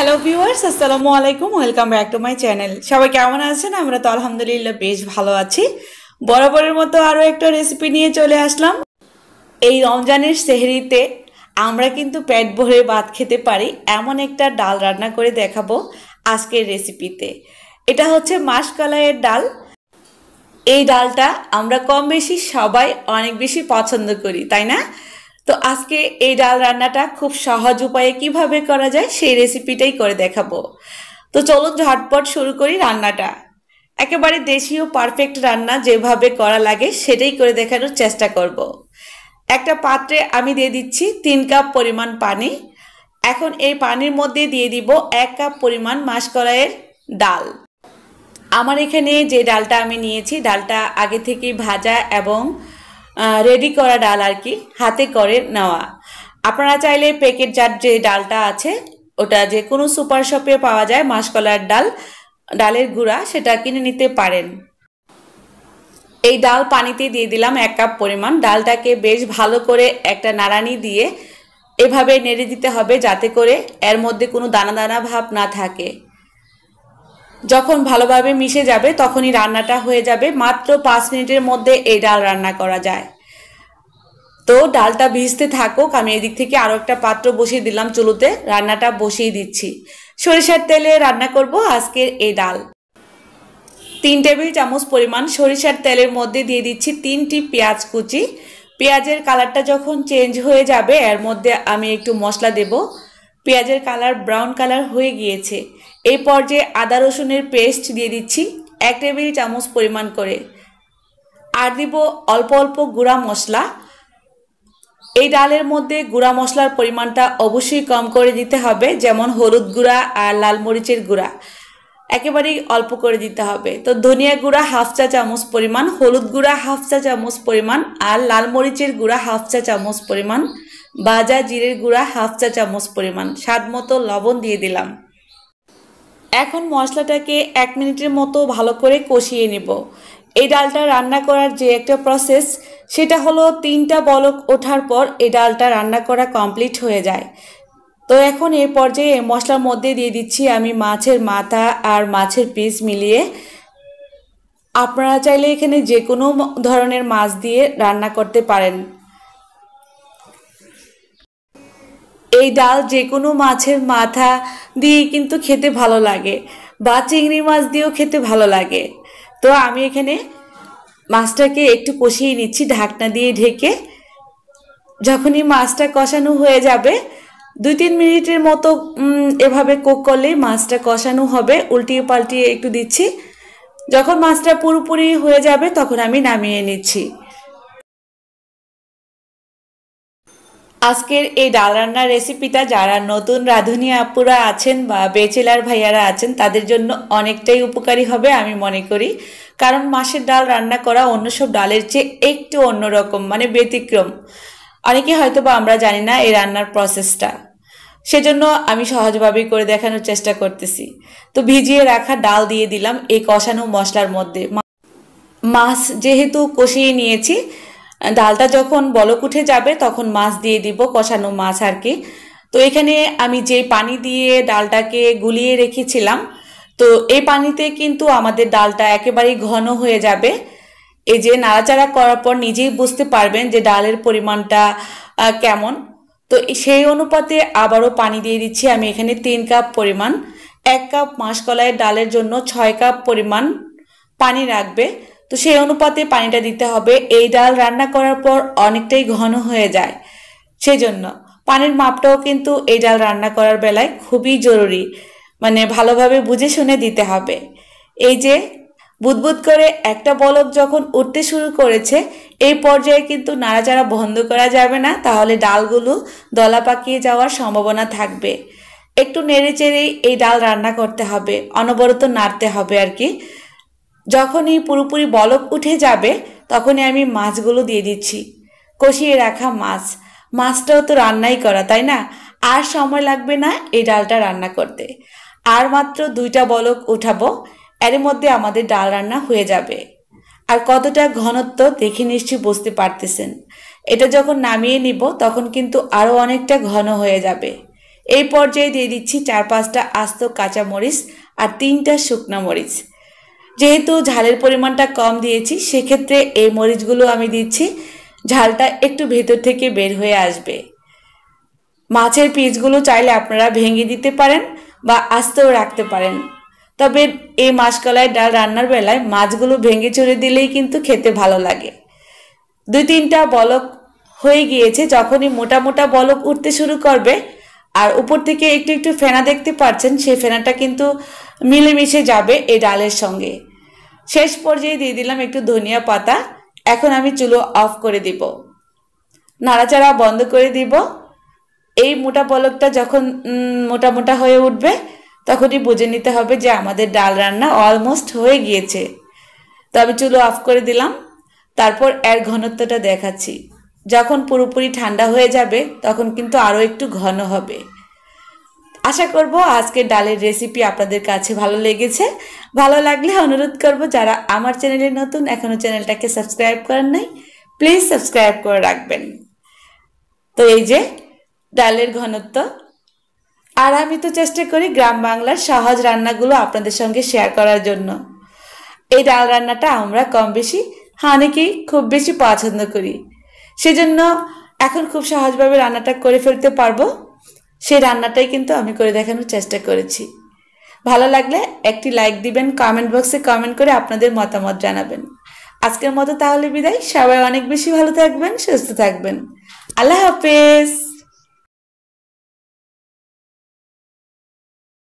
Hello viewers আসসালামু আলাইকুম welcome back to my channel সবাই কেমন আছেন আমরা তো আলহামদুলিল্লাহ বেশ ভালো আছি বরাবরের মতো আরও একটা রেসিপি নিয়ে চলে আসলাম এই রমজানের সেহরিতে আমরা কিন্তু পেট ভরে ভাত খেতে পারি এমন একটা ডাল রান্না করে দেখাবো আজকের রেসিপিতে এটা হচ্ছে মাসকলাইয়ের ডাল এই ডালটা আমরা কম বেশি সবাই অনেক বেশি পছন্দ করি তাই না তো আজকে এই ডাল রান্নাটা খুব সহজ উপায়ে কিভাবে করা যায় সেই রেসিপিটাই করে দেখাবো তো চলুন ঝটপট শুরু করি রান্নাটা একেবারে দেশীয় পারফেক্ট রান্না যেভাবে করা লাগে সেটাই করে দেখানোর চেষ্টা করব। একটা পাত্রে আমি দিয়ে দিচ্ছি তিন কাপ পরিমাণ পানি এখন এই পানির মধ্যে দিয়ে দিব এক কাপ পরিমাণ মাসকলাইয়ের ডাল আমার এখানে যে ডালটা আমি নিয়েছি ডালটা আগে থেকেই ভাজা এবং রেডি করা ডাল আর কি হাতে করে নেওয়া আপনারা চাইলে প্যাকেটজাত যে ডালটা আছে ওটা যে কোনো সুপার শপে পাওয়া যায় মাসকলার ডাল ডালের গুঁড়া সেটা কিনে নিতে পারেন এই ডাল পানিতে দিয়ে দিলাম এক কাপ পরিমাণ ডালটাকে বেশ ভালো করে একটা নাড়ানি দিয়ে এভাবে নেড়ে দিতে হবে যাতে করে এর মধ্যে কোনো দানা দানা ভাব না থাকে যখন ভালোভাবে মিশে যাবে তখনই রান্নাটা হয়ে যাবে মাত্র পাঁচ মিনিটের মধ্যে এই ডাল রান্না করা যায় তো ডালটা ভিজতে থাকুক আমি এদিক থেকে আরও একটা পাত্র বসিয়ে দিলাম চুলোতে রান্নাটা বসিয়ে দিচ্ছি সরিষার তেলে রান্না করব আজকের এই ডাল তিন টেবিল চামচ পরিমাণ সরিষার তেলের মধ্যে দিয়ে দিচ্ছি তিনটি পেঁয়াজ কুচি পেঁয়াজের কালারটা যখন চেঞ্জ হয়ে যাবে এর মধ্যে আমি একটু মশলা দেব পেঁয়াজের কালার ব্রাউন কালার হয়ে গিয়েছে এই পর্যায়ে আদা রসুনের পেস্ট দিয়ে দিচ্ছি এক টেবিল চামচ পরিমাণ করে আর দিব অল্প অল্প গুঁড়া মশলা এই ডালের মধ্যে গুঁড়া মশলার পরিমাণটা অবশ্যই কম করে দিতে হবে যেমন হলুদ গুঁড়া আর লাল মরিচের গুঁড়া একেবারেই অল্প করে দিতে হবে তো ধনিয়া গুঁড়া হাফ চা চামচ পরিমাণ হলুদ গুঁড়া হাফ চা চামচ পরিমাণ আর লাল মরিচের গুঁড়া হাফ চা চামচ পরিমাণ বাজা জিরের গুঁড়া হাফ চা চামচ পরিমাণ স্বাদ মতো লবণ দিয়ে দিলাম এখন মশলাটাকে এক মিনিটের মতো ভালো করে কষিয়ে নেব এই ডালটা রান্না করার যে একটা প্রসেস সেটা হলো তিনটা বলক ওঠার পর এই ডালটা রান্না করা কমপ্লিট হয়ে যায় তো এখন এ পর্যায়ে মশলার মধ্যে দিয়ে দিচ্ছি আমি মাছের মাথা আর মাছের পিস মিলিয়ে আপনারা চাইলে এখানে যে কোনো ধরনের মাছ দিয়ে রান্না করতে পারেন এই ডাল যে কোনো মাছের মাথা দিয়ে কিন্তু খেতে ভালো লাগে বা চিংড়ি মাছ দিয়েও খেতে ভালো লাগে তো আমি এখানে মাছটাকে একটু কষিয়ে নিচ্ছি ঢাকনা দিয়ে ঢেকে যখনই মাছটা কষানো হয়ে যাবে দুই তিন মিনিটের মতো এভাবে কোক করলেই মাছটা কষানো হবে উল্টিয়ে পাল্টিয়ে একটু দিচ্ছি যখন মাছটা পুরোপুরি হয়ে যাবে তখন আমি নামিয়ে নিচ্ছি আজকের এই ডাল রান্নার রেসিপিটা যারা নতুন রাঁধুনি আপুরা আছেন বা বেচেলার ভাইয়ারা আছেন তাদের জন্য অনেকটাই উপকারী হবে আমি মনে করি কারণ মাসের ডাল রান্না করা অন্য সব ডালের চেয়ে একটু অন্যরকম মানে ব্যতিক্রম অনেকে হয়তো বা আমরা জানি না এই রান্নার প্রসেসটা সেজন্য আমি সহজভাবেই করে দেখানোর চেষ্টা করতেছি তো ভিজিয়ে রাখা ডাল দিয়ে দিলাম এই কষানো মশলার মধ্যে মাছ যেহেতু কষিয়ে নিয়েছি ডালটা যখন বলক উঠে যাবে তখন মাছ দিয়ে দিব কষানো মাছ আর কি তো এখানে আমি যে পানি দিয়ে ডালটাকে গুলিয়ে রেখেছিলাম তো এই পানিতে কিন্তু আমাদের ডালটা একেবারেই ঘন হয়ে যাবে এই যে নাড়াচাড়া করার পর নিজেই বুঝতে পারবেন যে ডালের পরিমাণটা কেমন তো সেই অনুপাতে আবারও পানি দিয়ে দিচ্ছি আমি এখানে তিন কাপ পরিমাণ এক কাপ মাসকলাইয়ের ডালের জন্য ছয় কাপ পরিমাণ পানি রাখবে তো সেই অনুপাতে পানিটা দিতে হবে এই ডাল রান্না করার পর অনেকটাই ঘন হয়ে যায় সেজন্য পানির মাপটাও কিন্তু এই ডাল রান্না করার বেলায় খুবই জরুরি মানে ভালোভাবে বুঝে শুনে দিতে হবে এই যে বুদবুদ করে একটা বলক যখন উঠতে শুরু করেছে এই পর্যায়ে কিন্তু নাড়াচাড়া বন্ধ করা যাবে না তাহলে ডালগুলো দলা পাকিয়ে যাওয়ার সম্ভাবনা থাকবে একটু নেড়ে চেড়েই এই ডাল রান্না করতে হবে অনবরত নাড়তে হবে আর কি যখনই পুরোপুরি বলক উঠে যাবে তখনই আমি মাছগুলো দিয়ে দিচ্ছি কষিয়ে রাখা মাছ মাছটাও তো রান্নাই করা তাই না আর সময় লাগবে না এই ডালটা রান্না করতে আর মাত্র দুইটা বলক উঠাবো এর মধ্যে আমাদের ডাল রান্না হয়ে যাবে আর কতটা ঘনত্ব দেখে নিশ্চয়ই বুঝতে পারতেছেন এটা যখন নামিয়ে নিব তখন কিন্তু আরও অনেকটা ঘন হয়ে যাবে এই পর্যায়ে দিয়ে দিচ্ছি চার পাঁচটা আস্ত মরিচ আর তিনটা শুকনা মরিচ যেহেতু ঝালের পরিমাণটা কম দিয়েছি সেক্ষেত্রে এই মরিচগুলো আমি দিচ্ছি ঝালটা একটু ভেতর থেকে বের হয়ে আসবে মাছের পিসগুলো চাইলে আপনারা ভেঙে দিতে পারেন বা আস্তেও রাখতে পারেন তবে এই মাসকলাই ডাল রান্নার বেলায় মাছগুলো ভেঙে চড়ে দিলেই কিন্তু খেতে ভালো লাগে দুই তিনটা বলক হয়ে গিয়েছে যখনই মোটা মোটা বলক উঠতে শুরু করবে আর উপর থেকে একটু একটু ফেনা দেখতে পাচ্ছেন সেই ফেনাটা কিন্তু মিলেমিশে যাবে এই ডালের সঙ্গে শেষ পর্যায়ে দিয়ে দিলাম একটু ধনিয়া পাতা এখন আমি চুলো অফ করে দিব নাড়াচাড়া বন্ধ করে দিব এই মোটা পলকটা যখন মোটা মোটা হয়ে উঠবে তখনই বুঝে নিতে হবে যে আমাদের ডাল রান্না অলমোস্ট হয়ে গিয়েছে তো আমি চুলো অফ করে দিলাম তারপর এর ঘনত্বটা দেখাচ্ছি যখন পুরোপুরি ঠান্ডা হয়ে যাবে তখন কিন্তু আরও একটু ঘন হবে আশা করব আজকের ডালের রেসিপি আপনাদের কাছে ভালো লেগেছে ভালো লাগলে অনুরোধ করব যারা আমার চ্যানেলে নতুন এখনও চ্যানেলটাকে সাবস্ক্রাইব করেন নাই প্লিজ সাবস্ক্রাইব করে রাখবেন তো এই যে ডালের ঘনত্ব আর আমি তো চেষ্টা করি গ্রাম বাংলার সহজ রান্নাগুলো আপনাদের সঙ্গে শেয়ার করার জন্য এই ডাল রান্নাটা আমরা কম বেশি অনেকেই খুব বেশি পছন্দ করি সেজন্য এখন খুব সহজভাবে রান্নাটা করে ফেলতে পারবো সেই রান্নাটাই কিন্তু আমি করে দেখানোর চেষ্টা করেছি ভালো লাগলে একটি লাইক দিবেন কমেন্ট বক্সে কমেন্ট করে আপনাদের মতামত জানাবেন আজকের মতো তাহলে বিদায় সবাই অনেক বেশি ভালো থাকবেন সুস্থ থাকবেন আল্লাহ হাফেজ